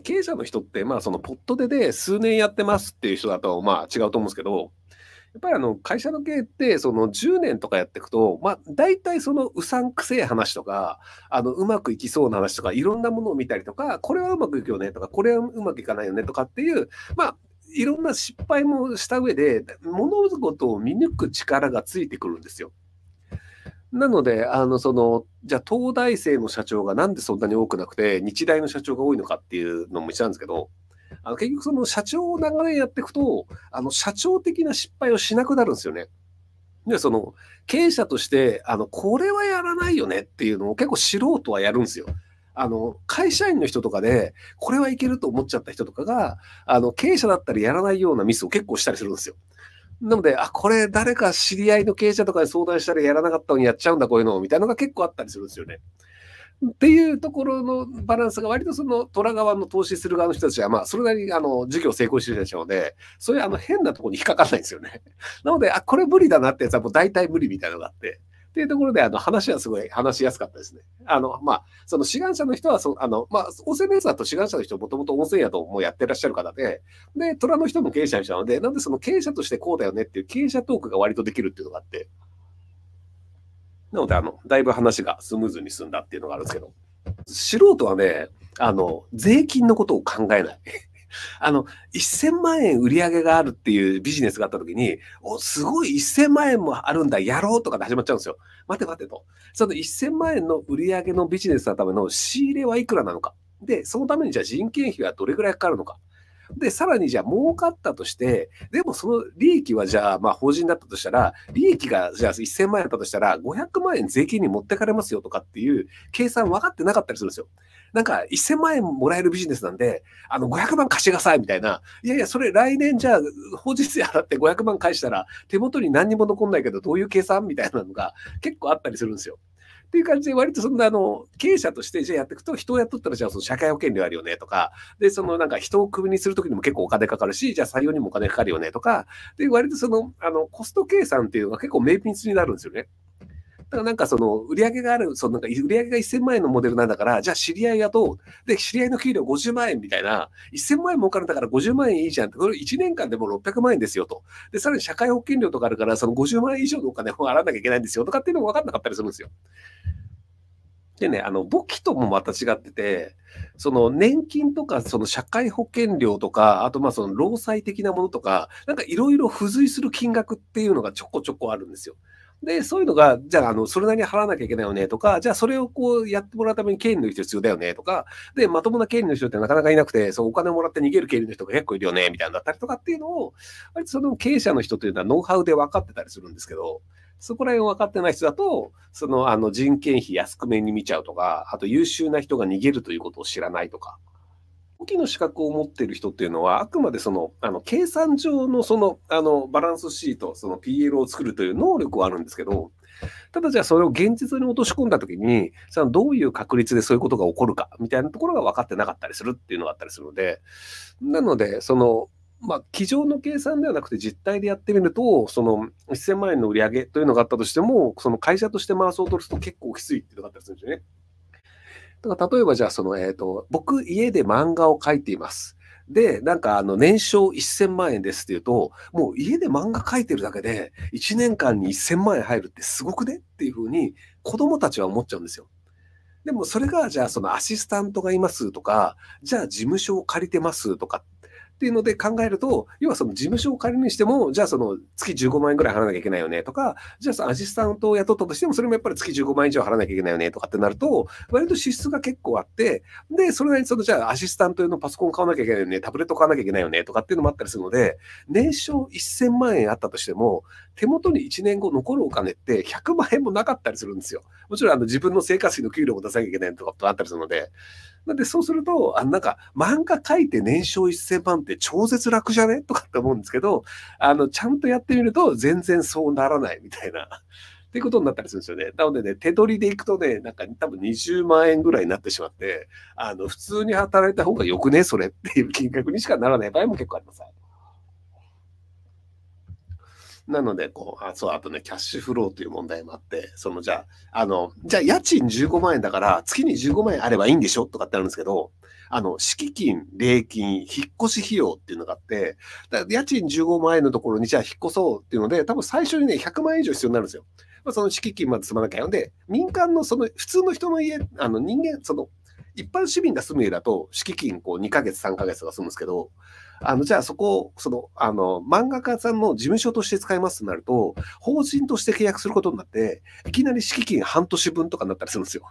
経営者の人って、まあ、そのポットでで数年やってますっていう人だと、まあ、違うと思うんですけど、やっぱりあの会社の経営ってその10年とかやっていくと、まあ、大体そのうさんくせえ話とかあのうまくいきそうな話とかいろんなものを見たりとかこれはうまくいくよねとかこれはうまくいかないよねとかっていう、まあ、いろんな失敗もした上で物事を見抜く力がついてくるんですよ。なので、あの、その、じゃあ、東大生の社長がなんでそんなに多くなくて、日大の社長が多いのかっていうのも一緒なんですけど、あの結局その社長を長年やっていくと、あの、社長的な失敗をしなくなるんですよね。で、その、経営者として、あの、これはやらないよねっていうのを結構素人はやるんですよ。あの、会社員の人とかで、これはいけると思っちゃった人とかが、あの、経営者だったらやらないようなミスを結構したりするんですよ。なので、あ、これ誰か知り合いの経営者とかに相談したらやらなかったのにやっちゃうんだ、こういうの、みたいなのが結構あったりするんですよね。っていうところのバランスが割とその虎側の投資する側の人たちは、まあ、それなりにあの事業成功してる人たちなので、そういうあの変なところに引っかかんないんですよね。なので、あ、これ無理だなってやつはもう大体無理みたいなのがあって。っていうところで、あの、話はすごい話しやすかったですね。あの、まあ、その志願者の人は、そあの、まあ、音声ベーさだと志願者の人、もともと温泉ともやってらっしゃる方で、で、虎の人も経営者にしなので、なんでその経営者としてこうだよねっていう経営者トークが割とできるっていうのがあって、なので、あの、だいぶ話がスムーズに進んだっていうのがあるんですけど、素人はね、あの、税金のことを考えない。あの、1000万円売り上げがあるっていうビジネスがあった時に、お、すごい1000万円もあるんだ、やろうとかで始まっちゃうんですよ。待て待てと。その1000万円の売り上げのビジネスのための仕入れはいくらなのか。で、そのためにじゃあ人件費はどれぐらいかかるのか。で、さらにじゃあ儲かったとして、でもその利益はじゃあ、まあ法人だったとしたら、利益がじゃあ1000万円だったとしたら、500万円税金に持ってかれますよとかっていう計算分かってなかったりするんですよ。なんか1000万円もらえるビジネスなんで、あの500万貸してくださいみたいな。いやいや、それ来年じゃあ法人税払って500万返したら手元に何にも残んないけどどういう計算みたいなのが結構あったりするんですよ。っていう感じで、割とそんなあの、経営者としてじゃあやっていくと、人を雇ったらじゃあその社会保険料あるよねとか、で、そのなんか人をクビにするときにも結構お金かかるし、じゃあ採用にもお金かかるよねとか、で、割とその、あの、コスト計算っていうのが結構明密になるんですよね。だからなんかその売り上げがある、そのなんか売り上げが1000万円のモデルなんだから、じゃあ知り合いがどうで、知り合いの給料50万円みたいな、1000万円儲かるんだから50万円いいじゃんって、それ1年間でも600万円ですよと。で、さらに社会保険料とかあるから、その50万円以上のお金を払わなきゃいけないんですよとかっていうのも分かんなかったりするんですよ。でね、あの、簿記ともまた違ってて、その年金とか、その社会保険料とか、あとまあその労災的なものとか、なんかいろいろ付随する金額っていうのがちょこちょこあるんですよ。で、そういうのが、じゃあ、あの、それなりに払わなきゃいけないよねとか、じゃあ、それをこうやってもらうために経理の人必要だよねとか、で、まともな経理の人ってなかなかいなくて、そう、お金をもらって逃げる経理の人が結構いるよね、みたいなだったりとかっていうのを、割とその経営者の人というのはノウハウで分かってたりするんですけど、そこら辺分かってない人だと、その、あの、人件費安くめに見ちゃうとか、あと優秀な人が逃げるということを知らないとか、簿の資格を持っている人っていうのは、あくまでそのあの計算上のそのあのバランスシート、その PL を作るという能力はあるんですけど、ただじゃあそれを現実に落とし込んだときに、そのどういう確率でそういうことが起こるかみたいなところが分かってなかったりするっていうのがあったりするので、なので、その、まあ、机上の計算ではなくて実態でやってみると、その1000万円の売り上げというのがあったとしても、その会社として回そうとすると結構きついっていうのがあったりするんですよね。だから例えばじゃあその、えっ、ー、と、僕家で漫画を描いています。で、なんかあの年商1000万円ですっていうと、もう家で漫画描いてるだけで1年間に1000万円入るってすごくねっていうふうに子供たちは思っちゃうんですよ。でもそれがじゃあそのアシスタントがいますとか、じゃあ事務所を借りてますとか、っていうので考えると、要はその事務所を借りにしても、じゃあその月15万円ぐらい払わなきゃいけないよねとか、じゃあアシスタントを雇ったとしても、それもやっぱり月15万円以上払わなきゃいけないよねとかってなると、割と支出が結構あって、で、それなりにそのじゃあアシスタント用のパソコン買わなきゃいけないよね、タブレット買わなきゃいけないよねとかっていうのもあったりするので、年商1000万円あったとしても、手元に1年後残るお金って100万円もなかったりするんですよ。もちろんあの自分の生活費の給料も出さなきゃいけないとかってあったりするので、なんでそうすると、あなんか漫画書いて年商1000万って超絶楽じゃねとかって思うんですけど、あの、ちゃんとやってみると全然そうならないみたいな。っていうことになったりするんですよね。なのでね、手取りでいくとね、なんか多分20万円ぐらいになってしまって、あの、普通に働いた方がよくね、それっていう金額にしかならない場合も結構あります。なので、こう、あ、そう、あとね、キャッシュフローという問題もあって、その、じゃあ、あの、じゃあ、家賃15万円だから、月に15万円あればいいんでしょとかってあるんですけど、あの、敷金、礼金、引っ越し費用っていうのがあって、だ家賃15万円のところに、じゃあ引っ越そうっていうので、多分最初にね、100万円以上必要になるんですよ。まあ、その敷金まで積まなきゃいけないで、民間のその、普通の人の家、あの、人間、その、一般市民が住む家だと、敷金こう2ヶ月、3ヶ月とか済むんですけど、あの、じゃあそこを、その、あの、漫画家さんの事務所として使いますとなると、法人として契約することになって、いきなり敷金半年分とかになったりするんですよ。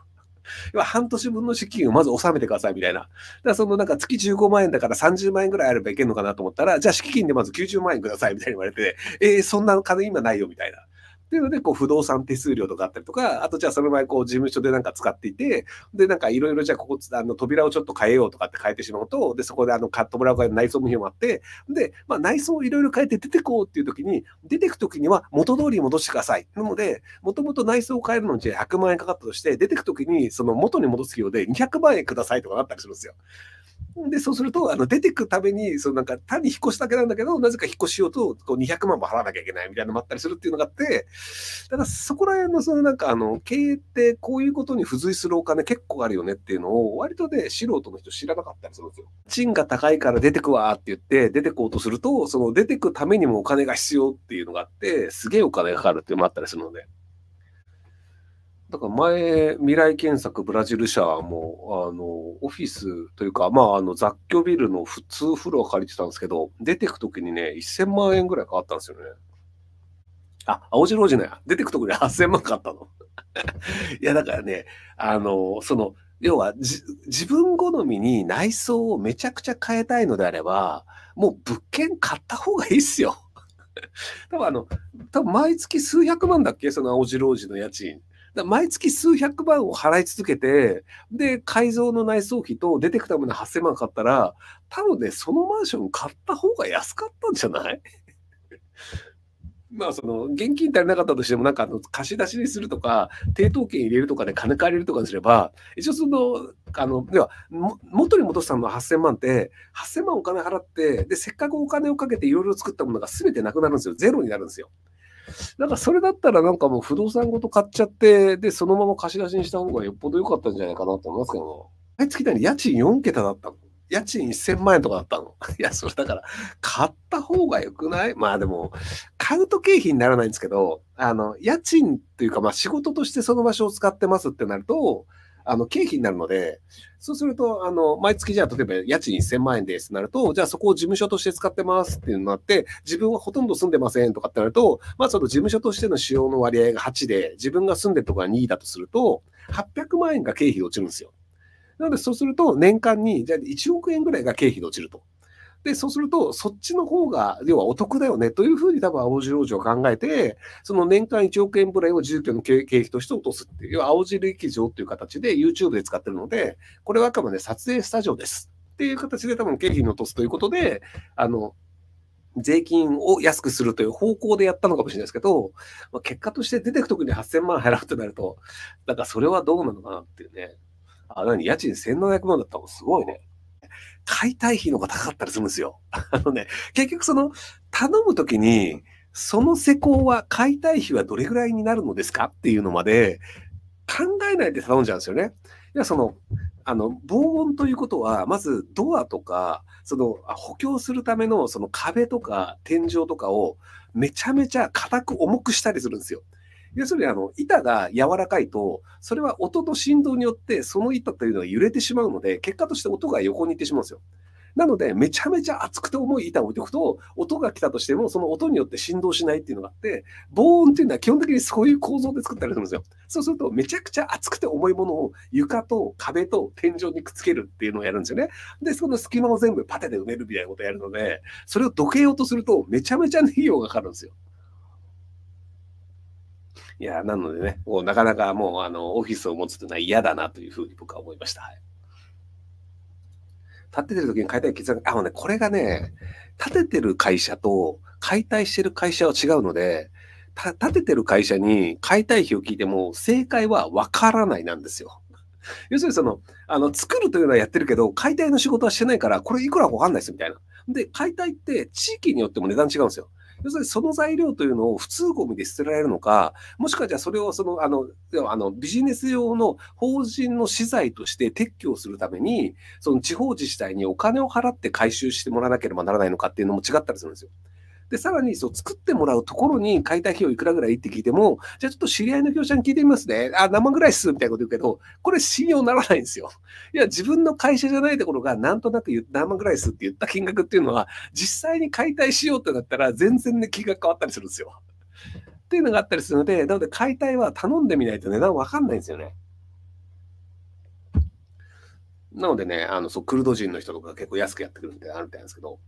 要は半年分の資金をまず納めてくださいみたいな。だからそのなんか月15万円だから30万円ぐらいあればいけるのかなと思ったら、じゃあ資金でまず90万円くださいみたいに言われて、えー、そんな金今ないよみたいな。っていうので、こう、不動産手数料とかあったりとか、あとじゃあその前、こう、事務所でなんか使っていて、で、なんかいろいろじゃあここ、あの、扉をちょっと変えようとかって変えてしまうと、で、そこであの、買ってもらうから内装も広まって、で、まあ、内装をいろいろ変えて出てこうっていう時に、出てく時には元通りに戻してください。なので、もともと内装を変えるのに100万円かかったとして、出てく時に、その元に戻す費用で200万円くださいとかなったりするんですよ。で、そうすると、あの、出てくために、そのなんか、単に引っ越しだけなんだけど、なぜか引っ越しようと、こう、200万も払わなきゃいけないみたいなのもあったりするっていうのがあって、だからそこら辺のそのなんかあの経営ってこういうことに付随するお金結構あるよねっていうのを割とね素人の人知らなかったりするんですよ。賃が高いから出てくわって言って出てこうとするとその出てくためにもお金が必要っていうのがあってすげえお金がかかるっていうのもあったりするので。だから前、未来検索ブラジル社も、あの、オフィスというか、まあ、あの、雑居ビルの普通フロア借りてたんですけど、出てくときにね、1000万円ぐらいかかったんですよね。あ、青白王子のや。出てくとこで8000万買ったの。いや、だからね、あの、その、要は自分好みに内装をめちゃくちゃ変えたいのであれば、もう物件買った方がいいっすよ。多分あの、多分毎月数百万だっけその青白王子の家賃。毎月数百万を払い続けて、で、改造の内装費と出てくための8000万買ったら、多分ね、そのマンション買った方が安かったんじゃないまあその現金足りなかったとしてもなんかあの貸し出しにするとか抵当権入れるとかで金借りるとかすれば一応そのあのでは元に戻したのは8,000万って8,000万お金払ってでせっかくお金をかけていろいろ作ったものが全てなくなるんですよゼロになるんですよ。なんかそれだったらなんかもう不動産ごと買っちゃってでそのまま貸し出しにした方がよっぽど良かったんじゃないかなと思いますけどね。はい、月単に家賃4桁だったの。家賃1000万円とかだったの。いや、それだから、買った方が良くないまあでも、買うと経費にならないんですけど、あの、家賃というか、まあ仕事としてその場所を使ってますってなると、あの、経費になるので、そうすると、あの、毎月じゃあ、例えば家賃1000万円ですってなると、じゃあそこを事務所として使ってますっていうのがあって、自分はほとんど住んでませんとかってなると、まあその事務所としての使用の割合が8で、自分が住んでるとこが2だとすると、800万円が経費で落ちるんですよ。なので、そうすると、年間に、じゃあ1億円ぐらいが経費で落ちると。で、そうすると、そっちの方が、要はお得だよね、というふうに多分、青白王子を考えて、その年間1億円ぐらいを住居の経費として落とすっていう、要は青汁液場っていう形で YouTube で使ってるので、これはあくまで撮影スタジオです。っていう形で多分経費に落とすということで、あの、税金を安くするという方向でやったのかもしれないですけど、まあ、結果として出てくときに8000万払うとなると、だからそれはどうなのかなっていうね。あ、何家賃1700万だったのすごいね。解体費の方が高かったりするんですよ。あのね、結局その、頼むときに、その施工は解体費はどれぐらいになるのですかっていうのまで考えないで頼んじゃうんですよね。いや、その、あの、防音ということは、まずドアとか、その、補強するためのその壁とか天井とかをめちゃめちゃ硬く重くしたりするんですよ。要するにあの板が柔らかいと、それは音と振動によってその板というのは揺れてしまうので、結果として音が横に行ってしまうんですよ。なので、めちゃめちゃ熱くて重い板を置いておくと、音が来たとしても、その音によって振動しないっていうのがあって、防音っていうのは基本的にそういう構造で作ったりするんですよ。そうすると、めちゃくちゃ熱くて重いものを床と壁と天井にくっつけるっていうのをやるんですよね。で、その隙間を全部パテで埋めるみたいなことをやるので、それをどけようとすると、めちゃめちゃ費用がかかるんですよ。いや、なのでね、もうなかなかもう、あの、オフィスを持つというのは嫌だなというふうに僕は思いました。はい、立ててる時に解体決断、あ、もうね、これがね、立ててる会社と解体してる会社は違うので、立ててる会社に解体費を聞いても正解はわからないなんですよ。要するにその、あの、作るというのはやってるけど、解体の仕事はしてないから、これいくらかわかんないですみたいな。で、解体って地域によっても値段違うんですよ。要するにその材料というのを普通ゴミで捨てられるのか、もしくはじゃあそれをそのあのあのビジネス用の法人の資材として撤去をするために、その地方自治体にお金を払って回収してもらわなければならないのかっていうのも違ったりするんですよ。で、さらにそう作ってもらうところに解体費用いくらぐらいって聞いても、じゃあちょっと知り合いの業者に聞いてみますね。あ、何万ぐらいっすみたいなこと言うけど、これ信用ならないんですよ。いや、自分の会社じゃないところがなんとなく何万ぐらいっすって言った金額っていうのは、実際に解体しようってなったら全然ね、金額変わったりするんですよ。っていうのがあったりするので、なので解体は頼んでみないと値段わかんないんですよね。なのでね、あのそうクルド人の人とか結構安くやってくるみたいなのあるみたいなんですけど、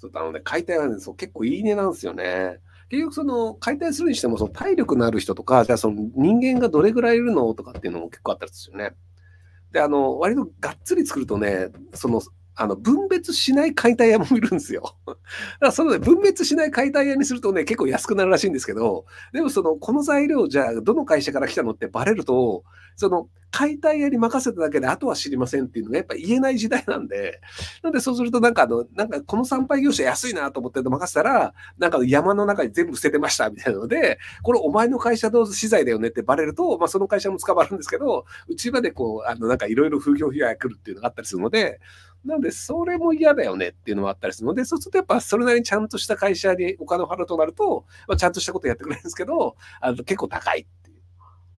そうあのね、解体はね、そう結構いいねなんですよね。結局その解体するにしてもその体力のある人とか、じゃあその人間がどれぐらいいるのとかっていうのも結構あったんですよね。で、あの、割とがっつり作るとね、そのあの分別しない解体屋もいるんですよ。だからその、ね、分別しない解体屋にするとね、結構安くなるらしいんですけど、でもその、この材料じゃあどの会社から来たのってバレると、その、解体屋に任せただけで、あとは知りませんっていうのがやっぱ言えない時代なんで、なんでそうするとなんかあの、なんかこの参拝業者安いなと思って任せたら、なんか山の中に全部捨ててましたみたいなので、これお前の会社ぞ資材だよねってバレると、まあその会社も捕まるんですけど、うちまでこう、あの、なんかいろいろ風評被害が来るっていうのがあったりするので、なので、それも嫌だよねっていうのもあったりするので、そうするとやっぱそれなりにちゃんとした会社にお金を払うとなると、まあ、ちゃんとしたことやってくれるんですけど、あの結構高いっ